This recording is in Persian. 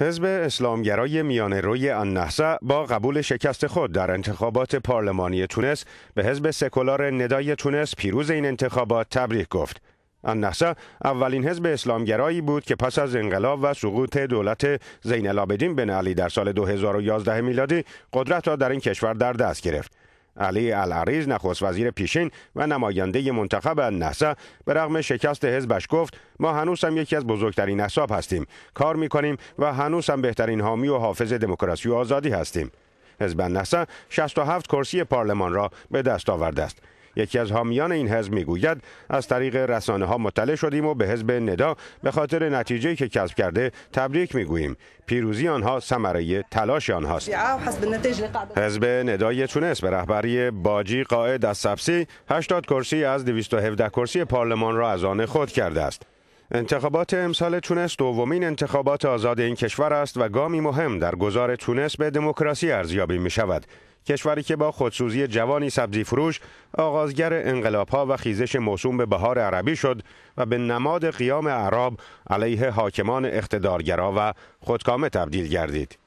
حزب اسلامگرای میانه روی نحص با قبول شکست خود در انتخابات پارلمانی تونس به حزب سکولار ندای تونس پیروز این انتخابات تبریک گفت. نحص اولین حزب اسلامگرایی بود که پس از انقلاب و سقوط دولت زین العابدین بن علی در سال 2011 میلادی قدرت را در این کشور در دست گرفت. علی العریز نخست وزیر پیشین و نماینده منتخب نسا به رغم شکست حزبش گفت ما هنوز هم یکی از بزرگترین حساب هستیم کار میکنیم و هنوز هم بهترین حامی و حافظ دموکراسی و آزادی هستیم حزب و 67 کرسی پارلمان را به دست آورده است یکی از حامیان این حزب میگوید از طریق رسانه ها مطلع شدیم و به حزب ندا به خاطر نتیجه که کسب کرده تبریک میگوییم پیروزی آنها ثمره تلاش آنهاست حزب ندای تونس به رهبری باجی قائد از سبسی 80 کرسی از 217 کرسی پارلمان را از آن خود کرده است انتخابات امسال تونس دومین انتخابات آزاد این کشور است و گامی مهم در گذار تونس به دموکراسی ارزیابی می شود. کشوری که با خودسوزی جوانی سبزی فروش آغازگر انقلابها و خیزش موسوم به بهار عربی شد و به نماد قیام عرب علیه حاکمان اقتدارگرا و خودکامه تبدیل گردید.